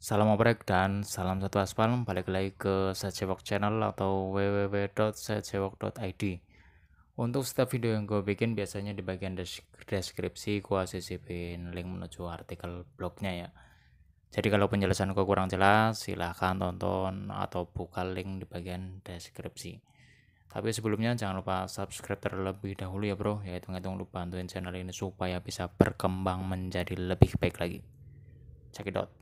Salam oprek dan salam satu aspal balik lagi ke Sajewok channel atau www.sajewok.id Untuk setiap video yang gue bikin biasanya di bagian deskripsi gue sisipin link menuju artikel blognya ya Jadi kalau penjelasan gue kurang jelas silahkan tonton atau buka link di bagian deskripsi Tapi sebelumnya jangan lupa subscribe terlebih dahulu ya bro Ya hitung-hitung lupa bantuin channel ini supaya bisa berkembang menjadi lebih baik lagi Check it out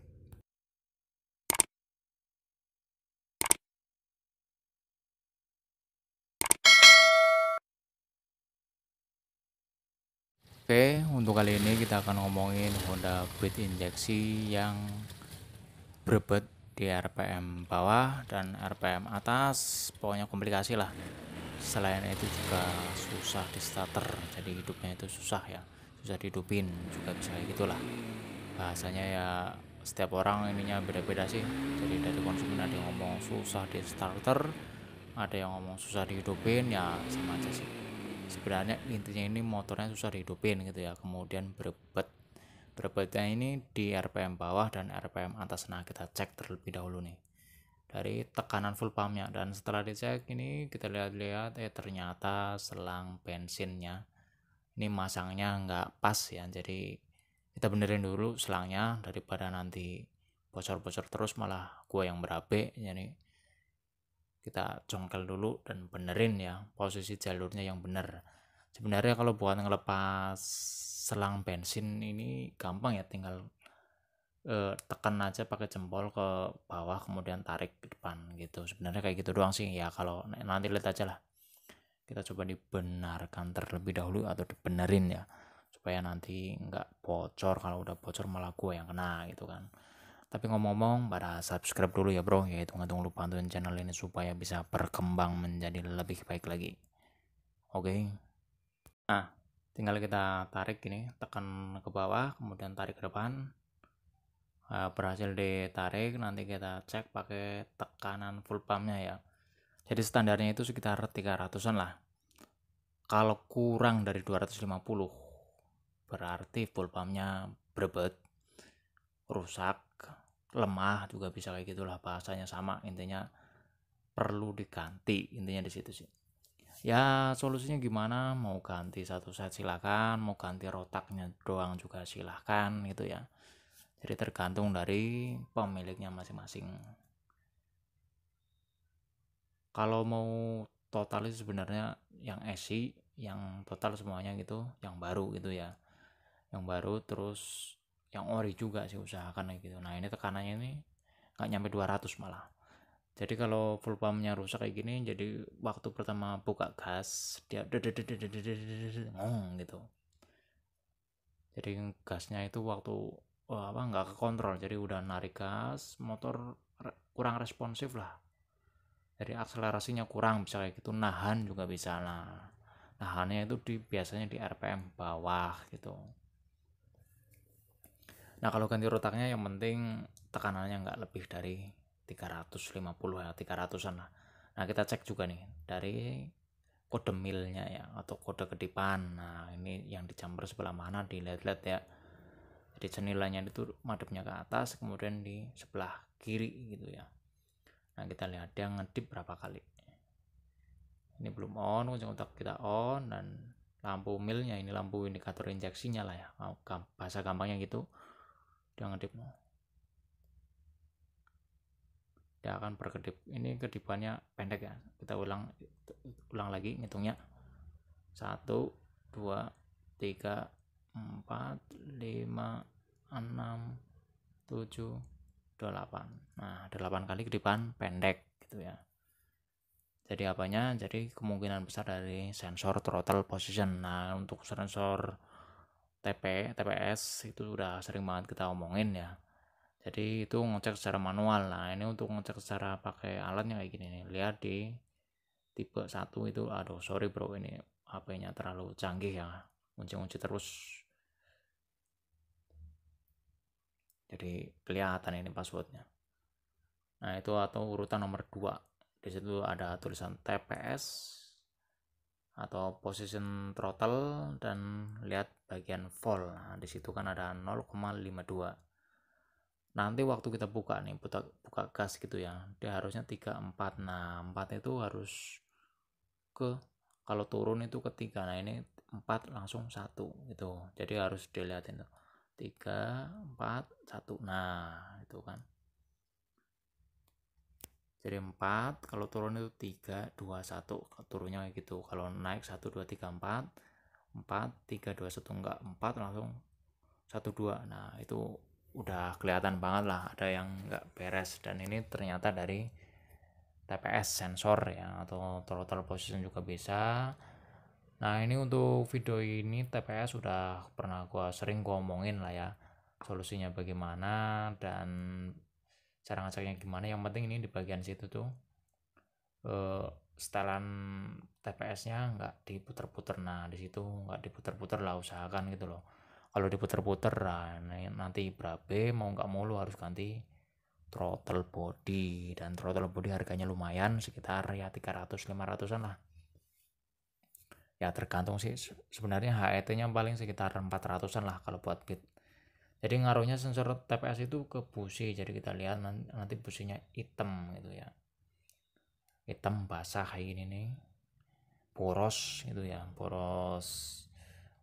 Oke, untuk kali ini kita akan ngomongin Honda Beat injeksi yang berbet di RPM bawah dan RPM atas, pokoknya komplikasi lah. Selain itu juga susah di starter, jadi hidupnya itu susah ya, susah dihidupin juga bisa gitulah. Bahasanya ya setiap orang ininya beda-beda sih. Jadi dari konsumen ada yang ngomong susah di starter, ada yang ngomong susah dihidupin ya sama aja sih sebenarnya intinya ini motornya susah dihidupin gitu ya kemudian berebet berebetnya ini di RPM bawah dan RPM atas nah kita cek terlebih dahulu nih dari tekanan full pumpnya dan setelah dicek ini kita lihat-lihat eh ternyata selang bensinnya ini masangnya nggak pas ya jadi kita benerin dulu selangnya daripada nanti bocor-bocor terus malah gua yang berabe jadi kita jongkel dulu dan benerin ya posisi jalurnya yang benar sebenarnya kalau buat ngelepas selang bensin ini gampang ya tinggal eh, tekan aja pakai jempol ke bawah kemudian tarik ke depan gitu sebenarnya kayak gitu doang sih ya kalau nanti lihat aja lah kita coba dibenarkan terlebih dahulu atau dibenerin ya supaya nanti nggak bocor kalau udah bocor malah gue yang kena gitu kan tapi ngomong-ngomong, pada subscribe dulu ya bro, ya nggak tunggu lupa untuk channel ini supaya bisa berkembang menjadi lebih baik lagi. Oke. Okay. Nah, tinggal kita tarik ini, tekan ke bawah, kemudian tarik ke depan. Eh, berhasil ditarik, nanti kita cek pakai tekanan full pumpnya ya. Jadi standarnya itu sekitar 300-an lah. Kalau kurang dari 250, berarti full pumpnya berbet, rusak, lemah juga bisa kayak gitulah bahasanya sama intinya perlu diganti intinya di situ sih ya solusinya gimana mau ganti satu set silakan mau ganti rotaknya doang juga silakan gitu ya jadi tergantung dari pemiliknya masing-masing kalau mau total itu sebenarnya yang esi yang total semuanya gitu yang baru gitu ya yang baru terus yang ori juga sih usahakan gitu nah ini tekanannya ini nggak nyampe 200 malah jadi kalau full pumpnya rusak kayak gini jadi waktu pertama buka gas dia ngong gitu jadi gasnya itu waktu oh apa nggak ke kontrol jadi udah narik gas motor re kurang responsif lah jadi akselerasinya kurang bisa kayak gitu nahan juga bisa nah nahannya itu di biasanya di RPM bawah gitu Nah kalau ganti rotaknya yang penting tekanannya nggak lebih dari 350 ya 300an lah. Nah kita cek juga nih dari kode milnya ya atau kode kedipan. Nah ini yang di sebelah mana dilihat-lihat ya. Jadi senilainya itu madepnya ke atas kemudian di sebelah kiri gitu ya. Nah kita lihat dia ngedip berapa kali. Ini belum on, kunci otak kita on dan lampu milnya ini lampu indikator injeksinya lah ya bahasa gampangnya gitu udah ngedip kita akan berkedip ini kedipannya pendek ya kita ulang ulang lagi ngitungnya 1 2 3 4 5 6 7 8 nah 8 kali kedipan pendek gitu ya jadi apanya jadi kemungkinan besar dari sensor throttle position nah untuk sensor TP, TPS itu sudah sering banget kita omongin ya. Jadi itu ngecek secara manual. lah ini untuk ngecek secara pakai alatnya kayak gini nih. Lihat di tipe 1 itu aduh sorry bro ini HP-nya terlalu canggih ya. Unci-unci terus. Jadi kelihatan ini passwordnya. Nah, itu atau urutan nomor 2. Di situ ada tulisan TPS atau position throttle dan lihat bagian volt nah di situ kan ada 0,52 nanti waktu kita buka nih buka, buka gas gitu ya dia harusnya 34 nah 4 itu harus ke kalau turun itu ke 3 nah ini 4 langsung 1 gitu jadi harus dilihatin tuh 3 4 1 nah itu kan jadi 4 kalau turun itu 3 2 1 turunnya gitu kalau naik 1 2 3 4 4 3 2 1 enggak 4 langsung 1 2 nah itu udah kelihatan banget lah ada yang enggak beres dan ini ternyata dari TPS sensor ya atau total position juga bisa nah ini untuk video ini TPS sudah pernah gua sering gua omongin lah ya solusinya bagaimana dan cara ngacaknya gimana yang penting ini di bagian situ tuh eh, setelan TPS-nya nggak diputer-puter nah di situ nggak diputer-puter lah usahakan gitu loh kalau diputer-puter nah, nanti berabe mau nggak mau lo harus ganti throttle body dan throttle body harganya lumayan sekitar ya 300 500-an lah ya tergantung sih sebenarnya HET-nya paling sekitar 400-an lah kalau buat bit jadi ngaruhnya sensor TPS itu ke busi jadi kita lihat nanti businya hitam gitu ya hitam basah kayak gini nih boros gitu ya boros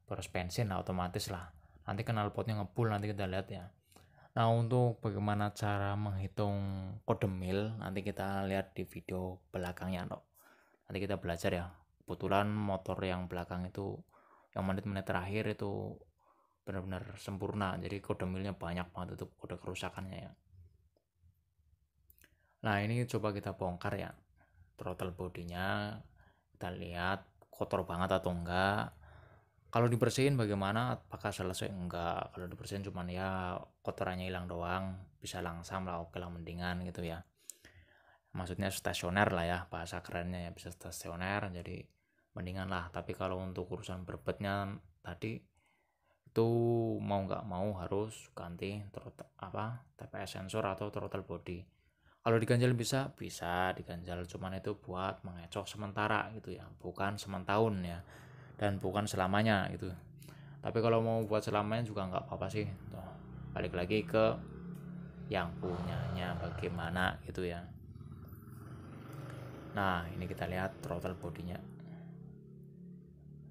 boros bensin lah otomatis lah nanti kenal potnya ngebul nanti kita lihat ya nah untuk bagaimana cara menghitung kode mil nanti kita lihat di video belakangnya no. nanti kita belajar ya kebetulan motor yang belakang itu yang menit-menit terakhir itu benar-benar sempurna jadi kode milnya banyak banget itu kode kerusakannya ya nah ini coba kita bongkar ya throttle bodinya kita lihat kotor banget atau enggak kalau dibersihin bagaimana apakah selesai enggak kalau dibersihin cuman ya kotorannya hilang doang bisa langsam lah oke lah mendingan gitu ya maksudnya stasioner lah ya bahasa kerennya ya bisa stasioner jadi mendingan lah tapi kalau untuk urusan berbetnya tadi itu mau nggak mau harus ganti apa TPS sensor atau throttle body kalau diganjal bisa bisa diganjal cuman itu buat mengecoh sementara gitu ya bukan sementahun ya dan bukan selamanya gitu tapi kalau mau buat selamanya juga nggak apa-apa sih Tuh, gitu. balik lagi ke yang punyanya bagaimana gitu ya nah ini kita lihat throttle bodinya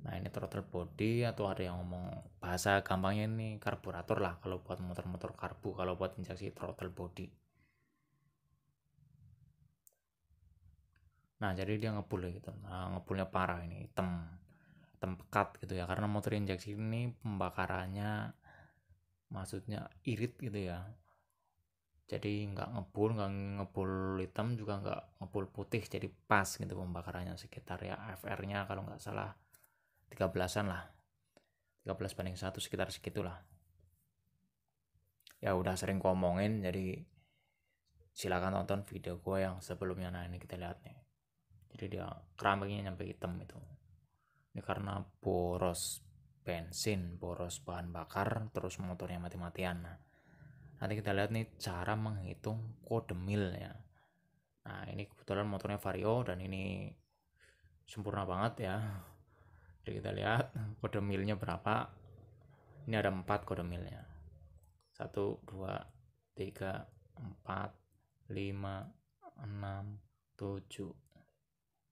nah ini throttle body atau ada yang ngomong bahasa gampangnya ini karburator lah kalau buat motor-motor karbu kalau buat injeksi throttle body nah jadi dia ngepul gitu nah, ngepulnya parah ini hitam hitam pekat gitu ya karena motor injeksi ini pembakarannya maksudnya irit gitu ya jadi nggak ngebul nggak ngebul hitam juga nggak ngebul putih jadi pas gitu pembakarannya sekitar ya FR nya kalau nggak salah 13an lah 13 banding 1 sekitar segitulah ya udah sering ngomongin jadi silakan tonton video gue yang sebelumnya nah ini kita lihat nih jadi dia kerambingnya sampai hitam itu ini karena boros bensin boros bahan bakar terus motornya mati-matian nah, nanti kita lihat nih cara menghitung kode milnya nah ini kebetulan motornya vario dan ini sempurna banget ya jadi kita lihat kode milnya berapa ini ada empat kode milnya satu dua tiga empat lima enam tujuh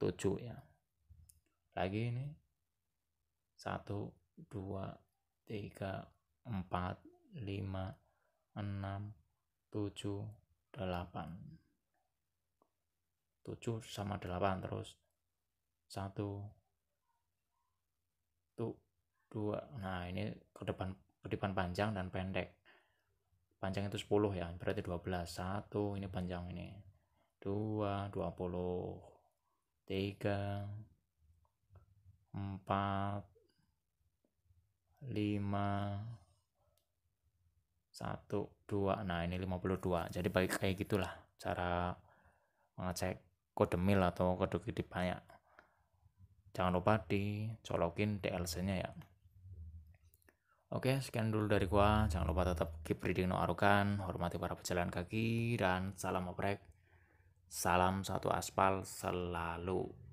tujuh ya lagi ini satu dua tiga empat lima enam tujuh delapan tujuh sama delapan terus satu tuh dua nah ini ke depan ke depan panjang dan pendek panjang itu 10 ya berarti 12 1 ini panjang ini 2 20 tiga, empat, lima, satu, dua. Nah, ini 52. Jadi baik kayak gitulah cara mengecek kode mil atau kode kredit banyak. Jangan lupa dicolokin DLC-nya ya. Oke, sekian dulu dari gua. Jangan lupa tetap keep reading no arukan, hormati para pejalan kaki, dan salam oprek. Salam satu aspal selalu.